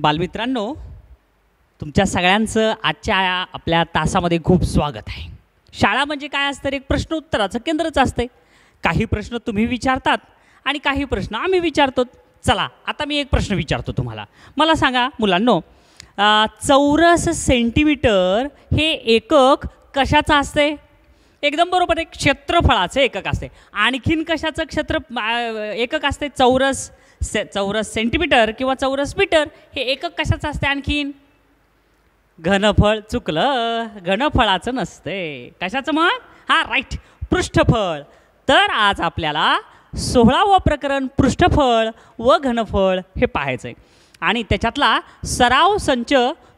बालमित्रांनो तुमच्या सगळ्यांचं आजच्या आपल्या तासामध्ये खूप स्वागत आहे शाळा म्हणजे काय असतं एक प्रश्न उत्तराचं केंद्रच असते काही प्रश्न तुम्ही विचारतात आणि काही प्रश्न आम्ही विचारतो चला आता मी एक प्रश्न विचारतो तुम्हाला मला सांगा मुलांनो चौरस सेंटीमीटर हे एकक कशाचं असते एकदम बरोबर एक क्षेत्रफळाचं एकक असते आणखीन कशाचं क्षेत्र एकक असते चौरस से चौरस सेंटीमीटर किंवा चौरस मीटर हे एकक कशाचं असते आणखीन घनफळ चुकलं घनफळाचं नसते कशाचं मग हां राईट पृष्ठफळ तर आज आपल्याला सोळावं प्रकरण पृष्ठफळ व घनफळ हे पाहायचं आहे आणि त्याच्यातला सराव संच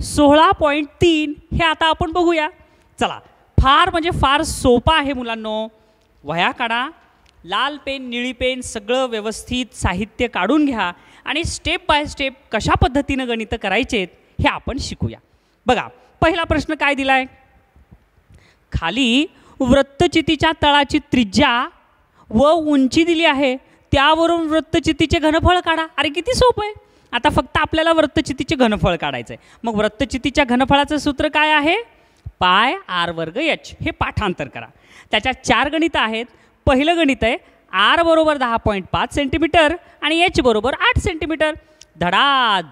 सोळा पॉईंट तीन हे आता आपण बघूया चला फार म्हणजे फार सोपा आहे मुलांनो वया काढा लाल पेन निळी पेन सगळं व्यवस्थित साहित्य काढून घ्या आणि स्टेप बाय स्टेप कशा पद्धतीनं गणितं करायचे हे आपण शिकूया बघा पहिला प्रश्न काय दिला आहे खाली वृत्तचितीच्या तळाची त्रिज्या व उंची दिली आहे त्यावरून वृत्तचितीचे घनफळ काढा अरे किती सोपं आहे आता फक्त आपल्याला वृत्तचितीचे घनफळ काढायचं आहे मग वृत्तचितीच्या घनफळाचं सूत्र काय आहे पाय आर वर्ग यच हे पाठांतर करा त्याच्या चार गणितं आहेत पहिलं गणित आहे आर बरोबर दहा पॉईंट पाच सेंटीमीटर आणि एच बरोबर आठ सेंटीमीटर धडा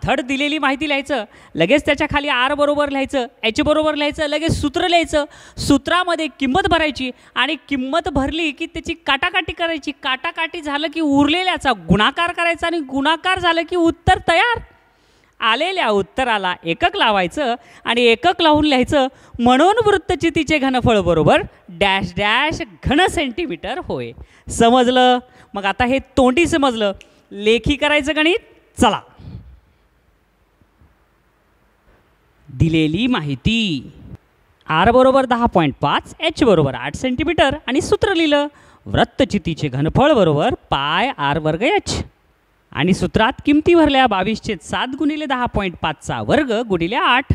धड दिलेली माहिती लिहायचं लगेच त्याच्या खाली आर बरोबर लिहायचं एच बरोबर लिहायचं लगेच सूत्र लिहायचं सूत्रामध्ये किंमत भरायची आणि किंमत भरली की त्याची काटाकाटी करायची काटाकाटी झालं की उरलेल्याचा गुणाकार करायचा आणि गुणाकार झालं की उत्तर तयार आलेल्या उत्तराला एकक लावायचं आणि एकक लावून लिहायचं म्हणून वृत्तचितीचे घनफळ बरोबर डॅश डॅश घन सेंटीमीटर होय समजलं मग आता हे तोंडी समजलं लेखी करायचं गणित चला दिलेली माहिती आर बरोबर दहा पॉईंट पाच एच बरोबर आठ सेंटीमीटर आणि सूत्र लिहिलं वृत्तचितीचे घनफळ बरोबर पाय आर वर्ग एच आणि सूत्रात किमती भरल्या बावीसशे सात गुणिले दहा पॉईंट पाचचा वर्ग गुणिले आठ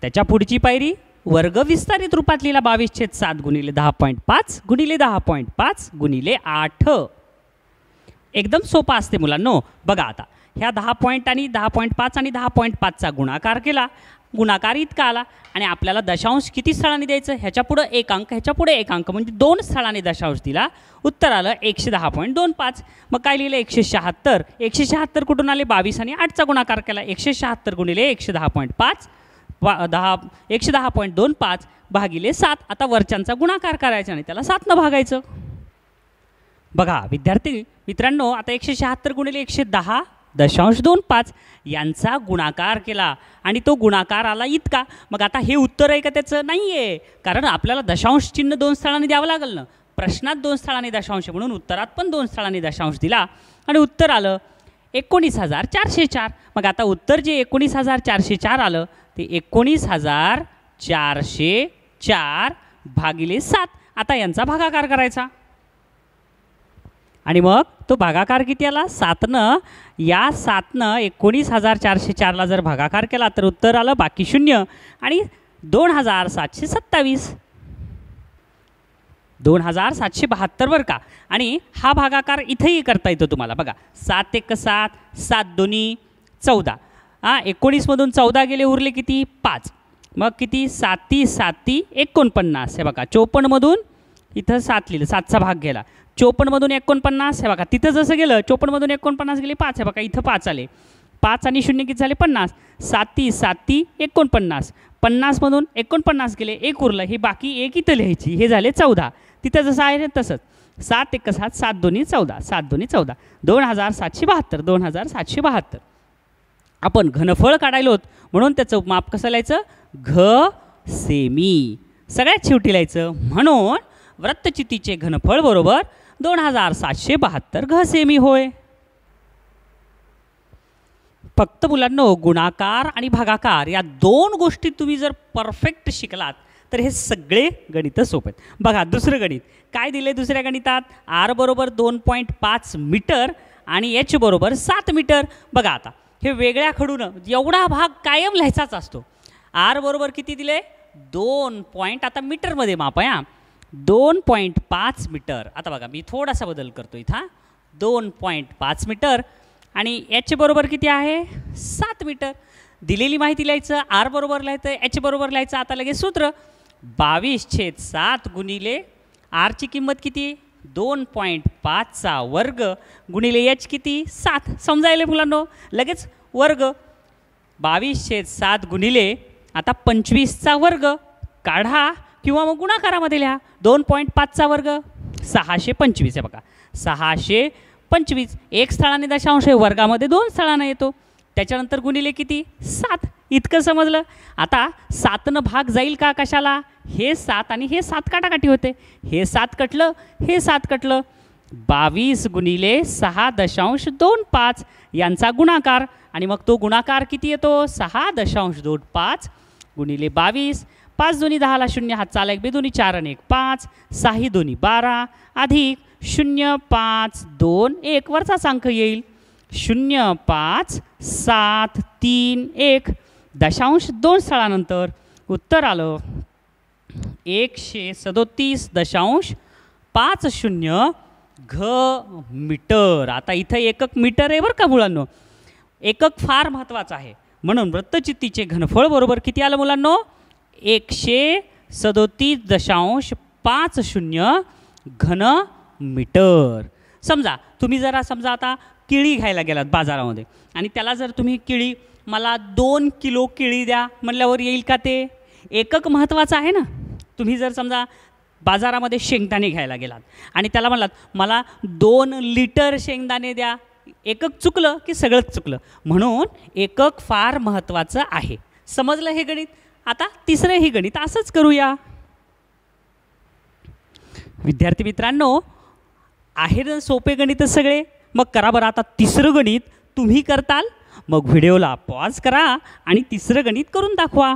त्याच्या पुढची पायरी वर्ग विस्तारित रूपात लिहिला बावीसशे सात गुणिले दहा पॉईंट पाच गुणिले दहा पॉईंट पाच गुणिले आठ एकदम सोपा असते मुलांनो बघा आता ह्या दहा पॉईंट आणि दहा पॉईंट पाच आणि दहा पॉईंट पाचचा गुणाकार केला गुणाकार इतका आला आणि आपल्याला दशांश किती स्थळांनी द्यायचं ह्याच्यापुढं एक अंक ह्याच्यापुढे एक अंक म्हणजे दोन स्थळांनी दशांश दिला उत्तर आलं एकशे दहा पॉईंट दोन पाच मग काय लिहिलं एकशे शहात्तर एकशे शहात्तर कुठून आले बावीस आणि आठचा गुणाकार केला एकशे शहात्तर गुणिले एकशे दहा पॉईंट पाच वा दहा एकशे दहा पॉईंट दोन पाच भागिले सात आता वरच्यांचा गुणाकार करायचा आणि त्याला सातनं भागायचं बघा विद्यार्थी मित्रांनो आता एकशे शहात्तर गुणिले एकशे दहा दशांश दोन पाच यांचा गुणाकार केला आणि तो गुणाकार आला इतका मग आता हे उत्तर आहे का त्याचं नाही आहे कारण आपल्याला दशांश चिन्ह दोन स्थळांनी द्यावं लागलं ना प्रश्नात दोन स्थळांनी दशांश म्हणून उत्तरात पण दोन स्थळांनी दशांश दिला आणि उत्तर आलं एकोणीस हजार चारशे चार मग आता उत्तर जे एकोणीस हजार चारशे चार आलं ते एकोणीस हजार चारशे चार भागिले सात आता यांचा भागाकार करायचा आणि मग तो भागाकार किती आला सातनं या सातनं एकोणीस हजार चारशे चारला जर भागाकार केला तर उत्तर आलं बाकी शून्य आणि दोन हजार सातशे सत्तावीस दोन हजार सातशे बहात्तर बरं का आणि हा भागाकार इथंही करता येतो तुम्हाला बघा सात एक सात सात दोन्ही चौदा हा एकोणीसमधून चौदा गेले उरले किती पाच मग किती साती साती एकोणपन्नास हे बघा चोपन्नमधून इथं सात लिहिलं सातचा भाग गेला चोपन्नमधून एकोणपन्नास हे बघा तिथं जसं गेलं चोपन्नमधून एकोणपन्नास गेले पाच हे बघा इथं पाच आले पाच आणि शून्य किती झाले पन्नास साती साती एकोणपन्नास पन्नासमधून एकोणपन्नास गेले एक उरलं हे बाकी एक इथं लिहायची हे झाले चौदा तिथं जसं आहे तसंच सात एक सात सात दोन्ही चौदा सात दोन्ही चौदा दोन हजार सातशे बहात्तर दोन हजार सातशे बहात्तर आपण घनफळ काढायलो म्हणून त्याचं माप कसं लिहायचं घ सेमी सगळ्यात शेवटी लिहायचं म्हणून व्रतचितीचे घनफळ बरोबर दोन हजार सातशे बहात्तर घ सेमी होय फक्त मुलांनो गुणाकार आणि भागाकार या दोन गोष्टी तुम्ही जर परफेक्ट शिकलात तर हे सगळे गणित सोपे आहेत बघा दुसरं गणित काय दिले दुसऱ्या गणितात आर बरोबर दोन पॉईंट पाच मीटर आणि एच बरोबर सात मीटर बघा आता हे वेगळ्या खडून एवढा भाग कायम लिहायचाच असतो आर बरोबर किती दिले दोन पॉईंट आता मीटरमध्ये मापया दोन पॉईंट पाच मीटर आता बघा मी थोडासा बदल करतो इथं दोन पॉईंट पाच मीटर आणि एच बरोबर किती आहे सात मीटर दिलेली माहिती लिहायचं आर बरोबर लिहायचं एच बरोबर लिहायचं आता लगेच सूत्र बावीस छेद सात गुणिले आरची किंमत किती दोन पॉईंट पाचचा वर्ग गुणिले एच किती सात समजायले मुलांनो लगेच वर्ग बावीस छेद सात गुणिले आता पंचवीसचा वर्ग काढा किंवा मग गुणाकारामध्ये लिहा दोन पॉईंट पाचचा वर्ग सहाशे पंचवीस आहे बघा सहाशे पंचवीस एक स्थळाने दशांश आहे वर्गामध्ये दोन स्थळांना येतो त्याच्यानंतर गुणिले किती सात इतकं समजलं आता सातनं भाग जाईल का कशाला हे सात आणि हे सात काटाकाठी होते हे सात कटलं हे सात कटलं बावीस गुणिले सहा दशांश दोन पाच यांचा गुणाकार आणि मग तो गुणाकार किती येतो सहा दशांश दोन पाच गुणिले बावीस पाच दोन्ही दहाला शून्य हात चाल एक बे दोन्ही चार आणि एक पाच सहाही दोन्ही बारा अधिक शून्य पाच दोन एक वरचाच अंक येईल शून्य पाच सात तीन एक दशांश दोन स्थळानंतर उत्तर आलं एकशे सदोतीस दशांश पाच शून्य घ मीटर आता इथं एकक मीटर आहे बरं का मुलांनो एकक फार महत्त्वाचं आहे म्हणून वृत्तचित्तीचे घनफळ बरोबर किती आलं मुलांनो एकशे सदोतीस दशांश पाच शून्य घन मीटर समजा तुम्ही जरा समजा आता किळी घ्यायला गेलात बाजारामध्ये आणि त्याला जर तुम्ही किळी मला दोन किलो किळी द्या म्हटल्यावर येईल का ते एकक महत्त्वाचं आहे ना तुम्ही जर समजा बाजारामध्ये शेंगदाणे घ्यायला गेलात आणि त्याला म्हणलात मला दोन लिटर शेंगदाणे द्या एकक चुकलं की सगळंच चुकलं म्हणून एकक फार महत्त्वाचं आहे समजलं हे गणित आता तिसरंही गणित असंच करूया विद्यार्थी मित्रांनो आहे सोपे गणित सगळे मग करा बरं आता तिसरं गणित तुम्ही करताल मग व्हिडिओला पॉज करा आणि तिसरं गणित करून दाखवा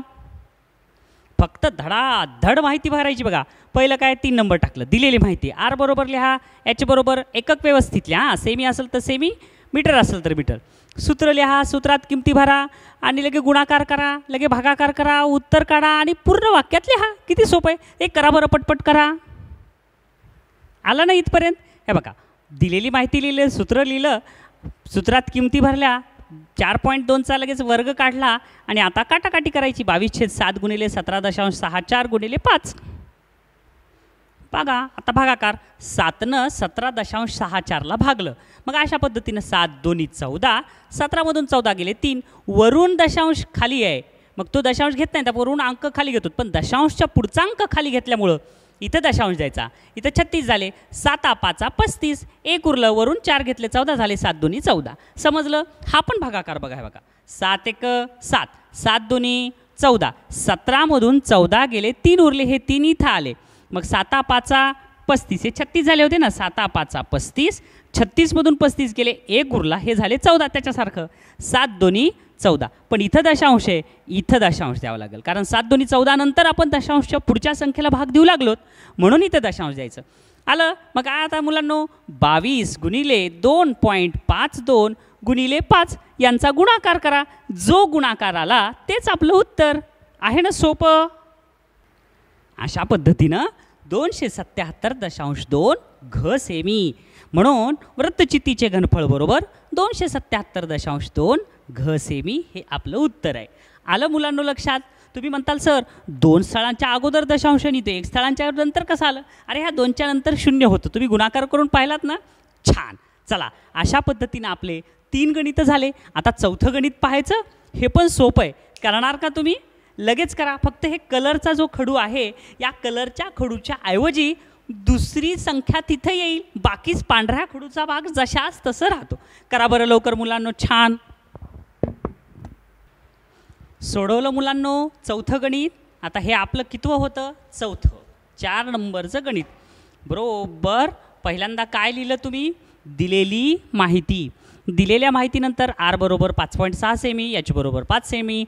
फक्त धडा धड माहिती भरायची बघा पहिलं काय तीन नंबर टाकलं दिलेली माहिती आर बरोबर लिहा याच्याबरोबर एकक व्यवस्थित लिहा सेमी असेल तर सेमी मीटर असेल तर मीटर सूत्र लिहा सूत्रात किमती भरा आणि लगे गुणाकार करा लगे भागाकार करा उत्तर काढा आणि पूर्ण वाक्यात लिहा किती सोपं आहे एक करा बरं पटपट करा आला ना इथपर्यंत हे बघा दिलेली माहिती लिहिलं सूत्र लिहिलं सूत्रात किमती भरल्या चार पॉईंट दोनचा लगेच वर्ग काढला आणि आता काटाकाटी करायची बावीस छेद सात गुणिले सतरा दशांश सहा चार गुणिले पाच बघा आता भागाकार सातनं सतरा दशांश सहा चारला भागलं मग अशा पद्धतीनं सात दोन्ही चौदा सतरामधून चौदा गेले तीन वरून दशांश खाली आहे मग तो दशांश घेत नाही तर वरून अंक खाली घेतो पण दशांशच्या पुढचा अंक खाली घेतल्यामुळं इथं दशांश द्यायचा इथं छत्तीस झाले साता पाचा पस्तीस एक उरलं वरून चार घेतले चौदा झाले सात दोन्ही चौदा समजलं हा पण भागाकार बघा बघा सात एक सात सात दोन्ही चौदा सतरामधून चौदा गेले तीन उरले हे तीन इथं आले मग साता पाचा पस्तीस हे छत्तीस झाले होते ना साता पाचा पस्तीस छत्तीसमधून पस्तीस गेले एक उरला हे झाले चौदा त्याच्यासारखं सात दोन्ही चौदा पण इथं दशांश आहे इथं दशांश द्यावं लागेल कारण सात दोन्ही चौदा नंतर आपण दशांशच्या पुढच्या संख्येला भाग देऊ लागलोत म्हणून इथं दशांश द्यायचं आलं मग आता मुलांनो बावीस गुणिले दोन पॉईंट पाच दोन गुणिले पाच यांचा गुणाकार करा जो गुणाकार आला तेच आपलं उत्तर आहे ना सोपं अशा पद्धतीनं दोनशे सत्याहत्तर दशांश दोन घ सेमी म्हणून वृत्तचितीचे घनफळ बरोबर दोनशे सत्याहत्तर दशांश दोन घ सेमी हे आपलं उत्तर आहे आलं मुलांनो लक्षात तुम्ही म्हणताल सर दोन स्थळांच्या अगोदर दशांश ते एक स्थळांच्या नंतर कसं आलं अरे ह्या दोनच्या नंतर शून्य होतं तुम्ही गुणाकार करून पाहिलात ना छान चला अशा पद्धतीनं आपले तीन गणितं झाले आता चौथं गणित पाहायचं हे पण सोपं आहे करणार का तुम्ही लगेच करा फक्त हे कलरचा जो खडू आहे या कलरच्या खडूच्या ऐवजी दुसरी संख्या तिथं येईल बाकीच पांढऱ्या खडूचा भाग जशाच तसं राहतो करा बरं लवकर मुलांनो छान सोडवलं मुलांनो चौथं गणित आता हे आपलं कितवं होतं चौथं चार नंबरचं गणित बरोबर पहिल्यांदा काय लिहिलं तुम्ही दिलेली माहिती दिलेल्या माहितीनंतर आर बरोबर पाच पॉईंट सहा सेमी याच बरोबर पाच सेमी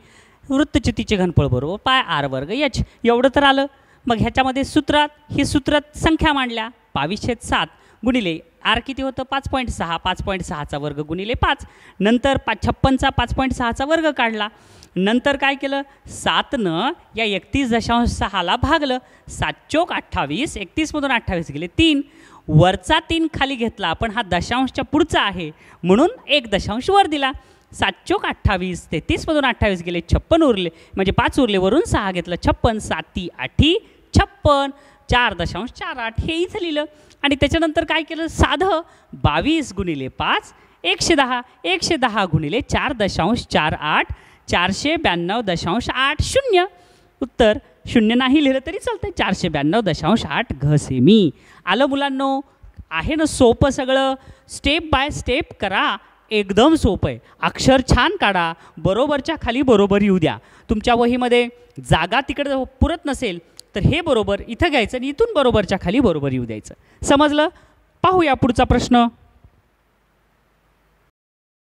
वृत्तचितीचे घनफळ बरोबर पाय आर वर्ग यच एवढं तर आलं मग ह्याच्यामध्ये सूत्रात ही सूत्रात संख्या मांडल्या बावीसशे सात गुणिले आर किती होतं पाच पॉईंट सहा पाच पॉईंट सहाचा वर्ग गुणिले पाच नंतर पाच छप्पनचा पाच पॉईंट सहाचा वर्ग काढला नंतर काय केलं सातनं या एकतीस दशांश सहाला भागलं सात चोक अठ्ठावीस एकतीसमधून अठ्ठावीस गेले तीन वरचा तीन खाली घेतला पण हा दशांशच्या पुढचा आहे म्हणून एक दशांश वर दिला सात चोक अठ्ठावीस तेहतीसमधून अठ्ठावीस गेले छप्पन उरले म्हणजे पाच उरले वरून सहा घेतलं छप्पन साती आठी छप्पन चार दशांश चार आठ हे इथं लिहिलं आणि त्याच्यानंतर काय केलं साधं बावीस गुणिले पाच एकशे दहा एकशे दहा गुणिले चार दशांश चार आठ चारशे ब्याण्णव दशांश आठ शून्य उत्तर शून्य नाही लिहिलं तरी चालतं चारशे ब्याण्णव दशांश आठ घसे मी आलं मुलांनो आहे ना सोपं सगळं स्टेप बाय स्टेप करा एकदम सोपं आहे अक्षर छान काढा बरोबरच्या खाली बरोबर येऊ द्या तुमच्या वहीमध्ये जागा तिकडे पुरत नसेल तर हे बरोबर इथं घ्यायचं आणि इथून बरोबरच्या खाली बरोबर येऊ द्यायचं समजलं पाहूया पुढचा प्रश्न